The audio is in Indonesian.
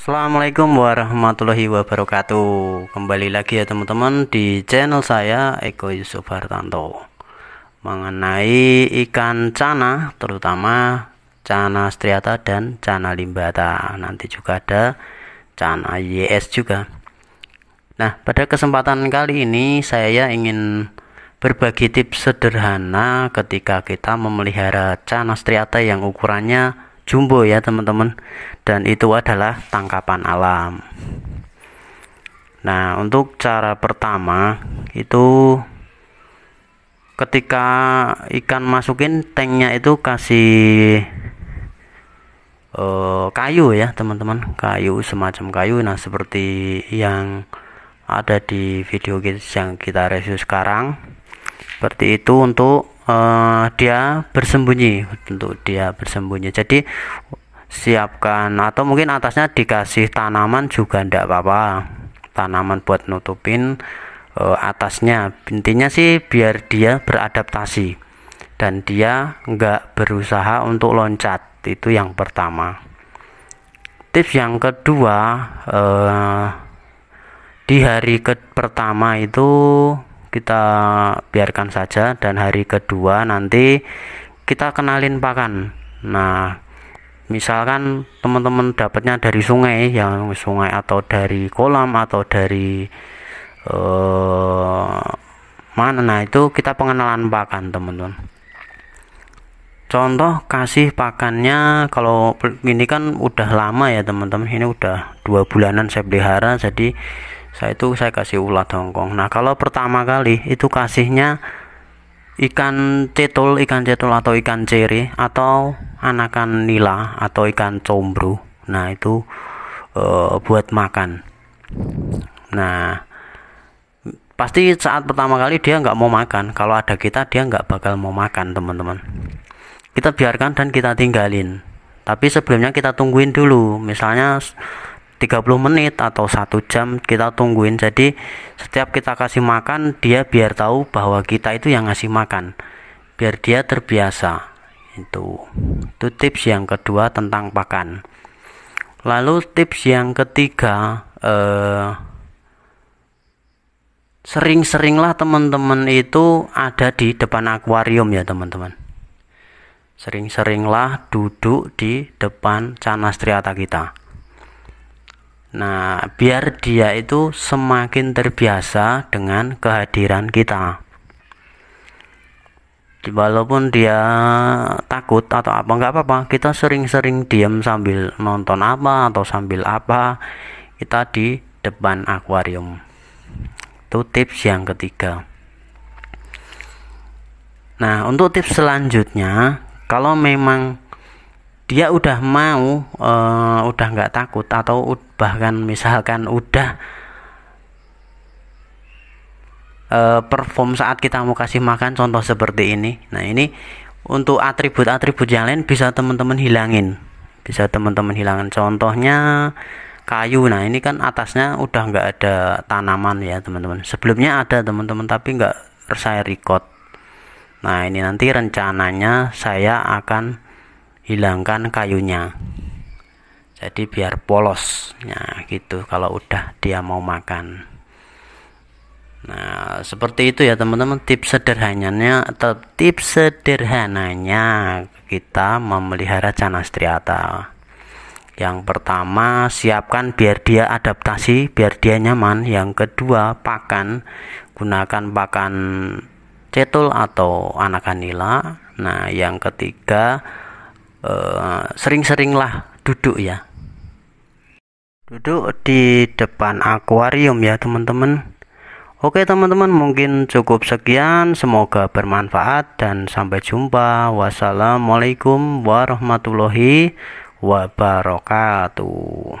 Assalamualaikum warahmatullahi wabarakatuh Kembali lagi ya teman-teman di channel saya Eko Yusuf Hartanto Mengenai ikan cana terutama cana striata dan cana limbata Nanti juga ada cana YS juga Nah pada kesempatan kali ini saya ingin berbagi tips sederhana ketika kita memelihara cana striata yang ukurannya jumbo ya teman-teman dan itu adalah tangkapan alam nah untuk cara pertama itu ketika ikan masukin tanknya itu kasih uh, kayu ya teman-teman kayu semacam kayu nah seperti yang ada di video yang kita review sekarang seperti itu untuk uh, dia bersembunyi untuk dia bersembunyi jadi siapkan atau mungkin atasnya dikasih tanaman juga tidak apa-apa tanaman buat nutupin uh, atasnya intinya sih biar dia beradaptasi dan dia nggak berusaha untuk loncat itu yang pertama tips yang kedua eh, di hari ke pertama itu kita biarkan saja dan hari kedua nanti kita kenalin pakan nah misalkan teman-teman dapatnya dari sungai yang sungai atau dari kolam atau dari uh, mana nah itu kita pengenalan pakan teman-teman contoh kasih pakannya kalau ini kan udah lama ya teman-teman ini udah dua bulanan saya pelihara jadi saya itu saya kasih ulat hongkong nah kalau pertama kali itu kasihnya ikan cetul ikan cetul atau ikan ceri atau anakan nila atau ikan combro nah itu uh, buat makan nah pasti saat pertama kali dia nggak mau makan kalau ada kita dia nggak bakal mau makan teman-teman kita biarkan dan kita tinggalin tapi sebelumnya kita tungguin dulu misalnya 30 menit atau satu jam kita tungguin jadi setiap kita kasih makan dia biar tahu bahwa kita itu yang ngasih makan biar dia terbiasa itu itu tips yang kedua tentang pakan lalu tips yang ketiga eh, sering-seringlah teman-teman itu ada di depan akuarium ya teman-teman sering-seringlah duduk di depan canastriata kita Nah, biar dia itu semakin terbiasa dengan kehadiran kita. Walaupun dia takut atau apa nggak apa-apa, kita sering-sering diam sambil nonton apa atau sambil apa kita di depan akuarium. Itu tips yang ketiga. Nah, untuk tips selanjutnya, kalau memang dia udah mau uh, udah nggak takut atau bahkan misalkan udah uh, perform saat kita mau kasih makan contoh seperti ini nah ini untuk atribut-atribut yang lain bisa teman-teman hilangin bisa teman-teman hilangin contohnya kayu nah ini kan atasnya udah nggak ada tanaman ya teman-teman sebelumnya ada teman-teman tapi nggak saya record nah ini nanti rencananya saya akan hilangkan kayunya jadi biar polos ya gitu kalau udah dia mau makan nah seperti itu ya teman-teman tips sederhananya atau tips sederhananya kita memelihara canas triata yang pertama siapkan biar dia adaptasi biar dia nyaman yang kedua pakan gunakan pakan cetul atau anakan nila nah yang ketiga Eh, sering-seringlah duduk ya duduk di depan akuarium ya teman-teman Oke teman-teman mungkin cukup sekian semoga bermanfaat dan sampai jumpa wassalamualaikum warahmatullahi wabarakatuh